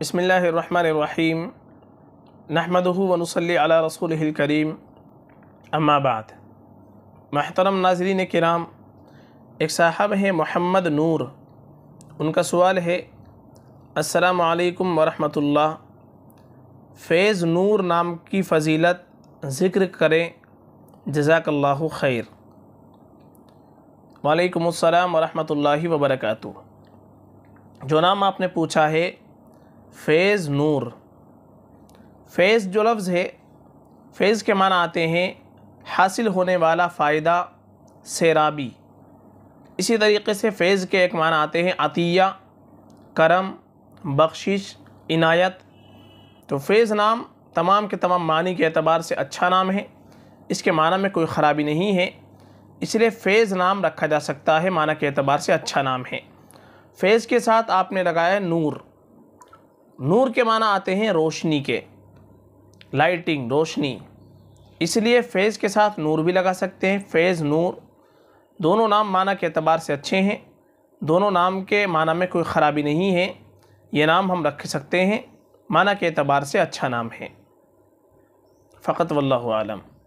بسم اللہ الرحمن الرحیم نحمدہ و نصلی علی رسول کریم بعد محترم ناظرین کرام ایک صاحب ہیں محمد نور ان کا سوال ہے السلام علیکم ورحمۃ اللہ فیض نور نام کی فضیلت ذکر کریں جزاک اللہ خیر وعلیکم السلام ورحمۃ اللہ وبرکاتہ جو نام آپ نے پوچھا ہے فیض نور فیض جو لفظ ہے فیض کے معنی آتے ہیں حاصل ہونے والا فائدہ سیرابی اسی طریقے سے فیض کے ایک معنی آتے ہیں عطیہ کرم بخشش عنایت تو فیض نام تمام کے تمام معنی کے اعتبار سے اچھا نام ہے اس کے معنی میں کوئی خرابی نہیں ہے اس لیے فیض نام رکھا جا سکتا ہے معنی کے اعتبار سے اچھا نام ہے فیض کے ساتھ آپ نے لگایا نور نور کے معنی آتے ہیں روشنی کے لائٹنگ روشنی اس لیے فیض کے ساتھ نور بھی لگا سکتے ہیں فیض نور دونوں نام معنی کے اعتبار سے اچھے ہیں دونوں نام کے معنی میں کوئی خرابی نہیں ہے یہ نام ہم رکھ سکتے ہیں معنی کے اعتبار سے اچھا نام ہے فقط واللہ عالم